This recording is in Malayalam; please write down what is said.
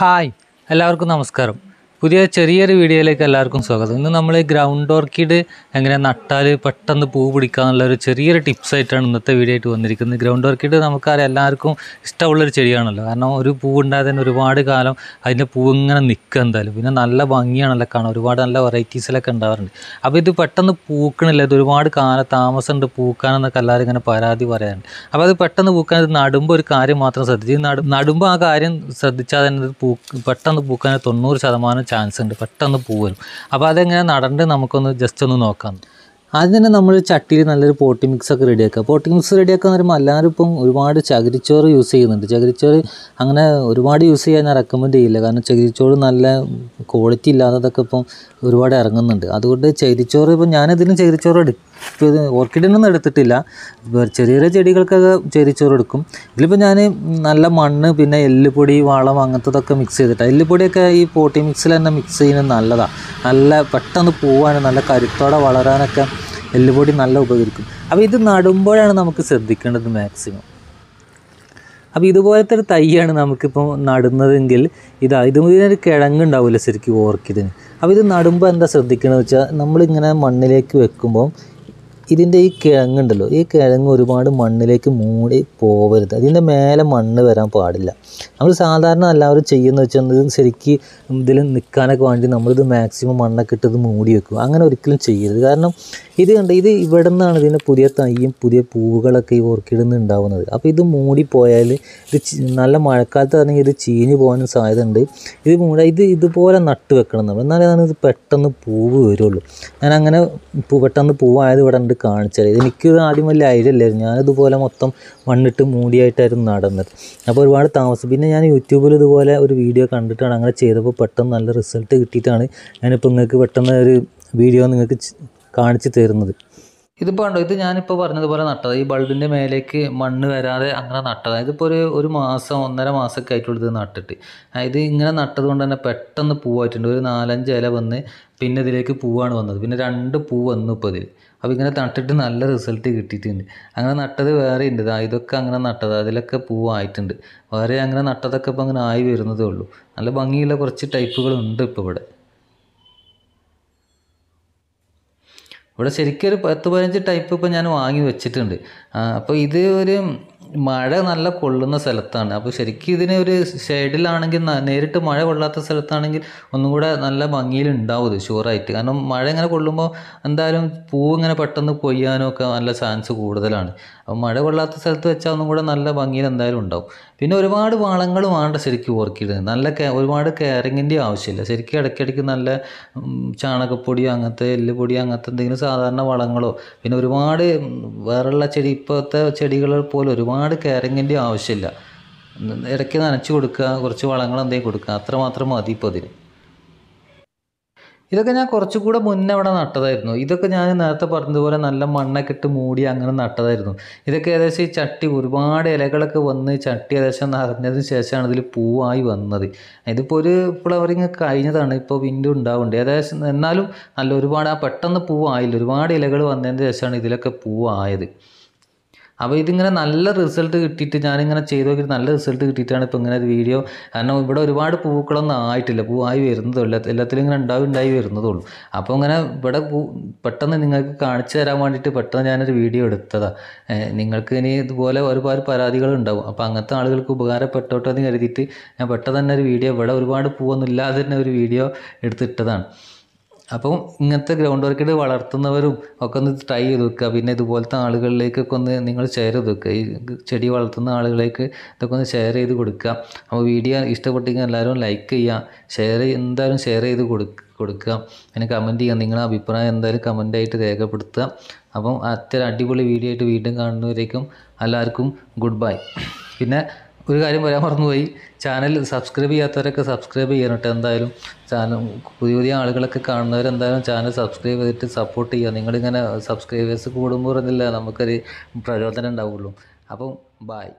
ഹായ് എല്ലാവർക്കും നമസ്കാരം പുതിയ ചെറിയൊരു വീഡിയോയിലേക്ക് എല്ലാവർക്കും സ്വാഗതം ഇന്ന് നമ്മൾ ഗ്രൗണ്ട് ഓർക്കിഡ് എങ്ങനെ നട്ടാൽ പെട്ടെന്ന് പൂ ഒരു ചെറിയൊരു ടിപ്സ് ആയിട്ടാണ് ഇന്നത്തെ വീഡിയോ ആയിട്ട് വന്നിരിക്കുന്നത് ഗ്രൗണ്ട് ഓർക്കിഡ് നമുക്കറിയാം എല്ലാവർക്കും ഇഷ്ടമുള്ളൊരു ചെടിയാണല്ലോ കാരണം ഒരു പൂ ഉണ്ടായ ഒരുപാട് കാലം അതിൻ്റെ പൂ ഇങ്ങനെ നിൽക്കുക എന്തായാലും പിന്നെ നല്ല ഭംഗിയാണല്ലോ കാണാൻ ഒരുപാട് നല്ല വെറൈറ്റീസിലൊക്കെ ഉണ്ടാവാറുണ്ട് അപ്പോൾ ഇത് പെട്ടെന്ന് പൂക്കണില്ല ഇത് ഒരുപാട് കാലം താമസമുണ്ട് പൂക്കാനെന്നൊക്കെ എല്ലാവരും ഇങ്ങനെ പരാതി പറയാറുണ്ട് അപ്പോൾ അത് പെട്ടെന്ന് പൂക്കാൻ ഇത് നടുമ്പോൾ ഒരു കാര്യം മാത്രം ശ്രദ്ധിച്ചു നടുമ്പോൾ ആ കാര്യം ശ്രദ്ധിച്ചാൽ തന്നെ പൂ പെട്ടെന്ന് പൂക്കാൻ തൊണ്ണൂറ് ശതമാനം ചാൻസ് ഉണ്ട് പെട്ടെന്ന് പൂ വരും അപ്പോൾ അതെങ്ങനെ നടണ്ട് നമുക്കൊന്ന് ജസ്റ്റ് ഒന്ന് നോക്കാം ആദ്യം തന്നെ നമ്മൾ ചട്ടിയിൽ നല്ലൊരു പോട്ടി മിക്സ് ഒക്കെ റെഡിയാക്കുക പോട്ടി മിക്സ് റെഡിയാക്കുക എന്ന് പറയുമ്പോൾ എല്ലാവരും ഇപ്പം ഒരുപാട് ചകിരിച്ചോറ് യൂസ് ചെയ്യുന്നുണ്ട് ചകിരിച്ചോറ് അങ്ങനെ ഒരുപാട് യൂസ് ചെയ്യാൻ ഞാൻ റെക്കമെൻഡ് ചെയ്യില്ല കാരണം ചകിരിച്ചോറ് നല്ല ക്വാളിറ്റി ഇല്ലാത്തതൊക്കെ ഇപ്പം ഒരുപാട് ഇറങ്ങുന്നുണ്ട് അതുകൊണ്ട് ചകിരിച്ചോറ് ഇപ്പം ഞാനിതിലും ചകിരിച്ചോറ് എടുക്കും ഇത് ഓർക്കിഡിനൊന്നും എടുത്തിട്ടില്ല ചെറിയ ചെറിയ ചെടികൾക്കൊക്കെ എടുക്കും ഇതിലിപ്പോൾ ഞാൻ നല്ല മണ്ണ് പിന്നെ എല്ലുപൊടി വളം അങ്ങനത്തതൊക്കെ മിക്സ് ചെയ്തിട്ട് എല്ലുപൊടിയൊക്കെ ഈ പോട്ടി മിക്സിൽ തന്നെ മിക്സ് ചെയ്യുന്നത് നല്ലതാണ് നല്ല പെട്ടെന്ന് പോവാനും നല്ല കരുത്തോടെ വളരാനൊക്കെ എല്ലുപൊടി നല്ല ഉപകരിക്കും അപ്പോൾ ഇത് നടുമ്പോഴാണ് നമുക്ക് ശ്രദ്ധിക്കേണ്ടത് മാക്സിമം അപ്പോൾ ഇതുപോലത്തെ ഒരു തൈയാണ് നമുക്കിപ്പോൾ നടുന്നതെങ്കിൽ ഇത് ഇതിനൊരു കിഴങ്ങുണ്ടാവില്ല ശരിക്കും ഓർക്കിഡിന് അപ്പോൾ ഇത് നടുമ്പോൾ എന്താ ശ്രദ്ധിക്കണമെന്ന് വെച്ചാൽ നമ്മളിങ്ങനെ മണ്ണിലേക്ക് വെക്കുമ്പോൾ ഇതിൻ്റെ ഈ കിഴങ്ങുണ്ടല്ലോ ഈ കിഴങ്ങ് ഒരുപാട് മണ്ണിലേക്ക് മൂടി പോവരുത് അതിൻ്റെ മേലെ മണ്ണ് വരാൻ പാടില്ല നമ്മൾ സാധാരണ എല്ലാവരും ചെയ്യുന്ന വെച്ചാൽ ശരിക്കും ഇതിൽ നിൽക്കാനൊക്കെ വേണ്ടി നമ്മളിത് മാക്സിമം മണ്ണൊക്കെ ഇട്ടത് മൂടി വെക്കും അങ്ങനെ ഒരിക്കലും ചെയ്യരുത് കാരണം ഇത് കണ്ട ഇത് ഇവിടെ നിന്നാണ് ഇതിൻ്റെ പുതിയ തൈയും പുതിയ പൂവുകളൊക്കെ ഈ ഓർക്കിഡിൽ നിന്ന് ഉണ്ടാവുന്നത് അപ്പോൾ ഇത് മൂടി പോയാൽ ഇത് നല്ല മഴക്കാലത്ത് ആണെങ്കിൽ ഇത് ചീഞ്ഞു പോകാനും സാധ്യത ഉണ്ട് ഇത് മൂടാ ഇത് ഇതുപോലെ നട്ട് വെക്കണം നമ്മൾ എന്നാലേ ഇത് പെട്ടെന്ന് പൂവ് വരുള്ളൂ ഞാൻ അങ്ങനെ പെട്ടെന്ന് പൂവായത് ഇവിടെ ഉണ്ട് കാണിച്ചത് എനിക്ക് ആദ്യം വലിയ ഐഡിയ ഇല്ലായിരുന്നു ഞാനിതുപോലെ മൊത്തം മണ്ണിട്ട് മൂടിയായിട്ടായിരുന്നു നടന്നത് അപ്പോൾ ഒരുപാട് താമസം പിന്നെ ഞാൻ യൂട്യൂബിൽ ഇതുപോലെ ഒരു വീഡിയോ കണ്ടിട്ടാണ് അങ്ങനെ ചെയ്തപ്പോൾ പെട്ടെന്ന് നല്ല റിസൾട്ട് കിട്ടിയിട്ടാണ് ഞാനിപ്പോൾ നിങ്ങൾക്ക് പെട്ടെന്ന് ഒരു വീഡിയോ നിങ്ങൾക്ക് കാണിച്ചു തരുന്നത് ഇതിപ്പോൾ കണ്ടോ ഇത് ഞാനിപ്പോൾ പറഞ്ഞതുപോലെ നട്ടത് ഈ ബൾബിൻ്റെ മേലേക്ക് മണ്ണ് വരാതെ അങ്ങനെ നട്ടത് ഇതിപ്പോൾ ഒരു ഒരു മാസം ഒന്നര മാസമൊക്കെ ആയിട്ടുള്ളത് നട്ടിട്ട് ഇത് ഇങ്ങനെ നട്ടത് കൊണ്ട് തന്നെ പെട്ടെന്ന് പൂവായിട്ടുണ്ട് ഒരു നാലഞ്ച് ഇല വന്ന് പിന്നെ ഇതിലേക്ക് പൂവാണ് വന്നത് പിന്നെ രണ്ട് പൂ വന്നു ഇപ്പോൾ ഇതിൽ അപ്പോൾ ഇങ്ങനെ നട്ടിട്ട് നല്ല റിസൾട്ട് കിട്ടിയിട്ടുണ്ട് അങ്ങനെ നട്ടത് വേറെ ഉണ്ട് ഇതൊക്കെ അങ്ങനെ നട്ടത് അതിലൊക്കെ പൂവായിട്ടുണ്ട് വേറെ അങ്ങനെ നട്ടതൊക്കെ ഇപ്പോൾ അങ്ങനെ ആയി വരുന്നതേ ഉള്ളൂ നല്ല ഭംഗിയുള്ള കുറച്ച് ടൈപ്പുകളുണ്ട് ഇപ്പോൾ ഇവിടെ ഇവിടെ ശരിക്കും ഒരു പത്ത് പതിനഞ്ച് ടൈപ്പ് ഇപ്പം ഞാൻ വാങ്ങി വെച്ചിട്ടുണ്ട് അപ്പോൾ ഇത് ഒരു മഴ നല്ല കൊള്ളുന്ന സ്ഥലത്താണ് അപ്പോൾ ശരിക്കും ഇതിന് ഒരു ഷെയ്ഡിലാണെങ്കിൽ നേരിട്ട് മഴ കൊള്ളാത്ത സ്ഥലത്താണെങ്കിൽ ഒന്നും കൂടെ നല്ല ഭംഗിയിൽ ഉണ്ടാവും ഷുവറായിട്ട് കാരണം മഴ ഇങ്ങനെ കൊള്ളുമ്പോൾ എന്തായാലും പൂ ഇങ്ങനെ പെട്ടെന്ന് കൊയ്യാനും ഒക്കെ നല്ല ചാൻസ് കൂടുതലാണ് അപ്പോൾ മഴ കൊള്ളാത്ത സ്ഥലത്ത് വെച്ചാൽ ഒന്നും കൂടെ നല്ല ഭംഗിയിൽ എന്തായാലും ഉണ്ടാവും പിന്നെ ഒരുപാട് വളങ്ങൾ വേണ്ട ശരിക്കും ഓർക്കിടുന്നത് നല്ല ഒരുപാട് കെയറിങ്ങിൻ്റെ ആവശ്യമില്ല ശരിക്കും ഇടയ്ക്കിടയ്ക്ക് നല്ല ചാണകപ്പൊടിയോ അങ്ങനത്തെ എല്ലുപൊടിയോ അങ്ങനത്തെ എന്തെങ്കിലും സാധാരണ വളങ്ങളോ പിന്നെ ഒരുപാട് വേറെയുള്ള ചെടി ഇപ്പോഴത്തെ ചെടികൾ പോലെ ഒരുപാട് ഒരുപാട് കെയറിങ്ങിൻ്റെ ആവശ്യമില്ല ഇടയ്ക്ക് നനച്ച് കൊടുക്കുക കുറച്ച് വളങ്ങൾ എന്തെങ്കിലും കൊടുക്കുക അത്രമാത്രം മതി ഇപ്പോൾ അതിന് ഇതൊക്കെ ഞാൻ കുറച്ചുകൂടെ മുന്നേ അവിടെ നട്ടതായിരുന്നു ഇതൊക്കെ ഞാൻ നേരത്തെ പറഞ്ഞതുപോലെ നല്ല മണ്ണൊക്കെ ഇട്ട് മൂടി അങ്ങനെ നട്ടതായിരുന്നു ഇതൊക്കെ ഏകദേശം ഈ ചട്ടി ഒരുപാട് ഇലകളൊക്കെ വന്ന് ചട്ടി ഏകദേശം നിറഞ്ഞതിന് ശേഷമാണ് ഇതിൽ പൂവായി വന്നത് ഇതിപ്പോൾ ഒരു ഫ്ലവറിങ് കഴിഞ്ഞതാണ് ഇപ്പോൾ വിൻഡ് ഉണ്ടാവുന്നുണ്ട് ഏകദേശം എന്നാലും നല്ല ഒരുപാട് ആ പെട്ടെന്ന് പൂവായില്ല ഒരുപാട് ഇലകൾ വന്നതിന് ശേഷമാണ് ഇതിലൊക്കെ പൂവായത് അപ്പോൾ ഇതിങ്ങനെ നല്ല റിസൾട്ട് കിട്ടിയിട്ട് ഞാനിങ്ങനെ ചെയ്ത് നോക്കിയിട്ട് നല്ല റിസൾട്ട് കിട്ടിയിട്ടാണ് ഇപ്പോൾ ഇങ്ങനെ ഒരു വീഡിയോ കാരണം ഇവിടെ ഒരുപാട് പൂക്കളൊന്നും ആയിട്ടില്ല പൂവായി വരുന്നതേ എല്ലാത്തിലും ഇങ്ങനെ ഉണ്ടാവും ഉണ്ടായി വരുന്നതുള്ളൂ അപ്പോൾ ഇങ്ങനെ ഇവിടെ പെട്ടെന്ന് നിങ്ങൾക്ക് കാണിച്ചു തരാൻ വേണ്ടിയിട്ട് പെട്ടെന്ന് ഞാനൊരു വീഡിയോ എടുത്തതാണ് നിങ്ങൾക്ക് ഇനി ഇതുപോലെ ഒരുപാട് പരാതികളുണ്ടാവും അപ്പോൾ അങ്ങനത്തെ ആളുകൾക്ക് ഉപകാരപ്പെട്ടോട്ടെ എന്ന് കരുതിയിട്ട് ഞാൻ പെട്ടെന്ന് തന്നെ ഒരു വീഡിയോ ഇവിടെ ഒരുപാട് പൂവൊന്നും ഇല്ലാതെ തന്നെ ഒരു വീഡിയോ എടുത്തിട്ടതാണ് അപ്പോൾ ഇങ്ങനത്തെ ഗ്രൗണ്ട് ഇട്ട് വളർത്തുന്നവരും ഒക്കെ ഒന്ന് ട്രൈ ചെയ്ത് വെക്കുക പിന്നെ ഇതുപോലത്തെ ആളുകളിലേക്കൊക്കെ ഒന്ന് നിങ്ങൾ ഷെയർ ചെയ്ത് വെക്കുക ഈ ചെടി വളർത്തുന്ന ആളുകളേക്ക് ഇതൊക്കെ ഒന്ന് ഷെയർ ചെയ്ത് കൊടുക്കുക അപ്പോൾ വീഡിയോ ഇഷ്ടപ്പെട്ടെങ്കിൽ എല്ലാവരും ലൈക്ക് ചെയ്യുക ഷെയർ എന്തായാലും ഷെയർ ചെയ്ത് കൊടുക്കുക കൊടുക്കുക പിന്നെ കമൻറ്റ് ചെയ്യുക നിങ്ങളുടെ അഭിപ്രായം എന്തായാലും ആയിട്ട് രേഖപ്പെടുത്തുക അപ്പം അത്ര അടിപൊളി വീഡിയോ ആയിട്ട് വീണ്ടും കാണുന്നവരേക്കും എല്ലാവർക്കും ഗുഡ് ബൈ പിന്നെ ഒരു കാര്യം പറയാൻ മറന്നുപോയി ചാനൽ സബ്സ്ക്രൈബ് ചെയ്യാത്തവരൊക്കെ സബ്സ്ക്രൈബ് ചെയ്യണം കേട്ടോ എന്തായാലും ചാനൽ പുതിയ പുതിയ ആളുകളൊക്കെ കാണുന്നവരെന്തായാലും ചാനൽ സബ്സ്ക്രൈബ് ചെയ്തിട്ട് സപ്പോർട്ട് ചെയ്യുക നിങ്ങളിങ്ങനെ സബ്സ്ക്രൈബേഴ്സ് കൂടുമ്പോൾ എന്നില്ല നമുക്കൊരു പ്രചോദനം ഉണ്ടാവുള്ളൂ അപ്പം ബായ്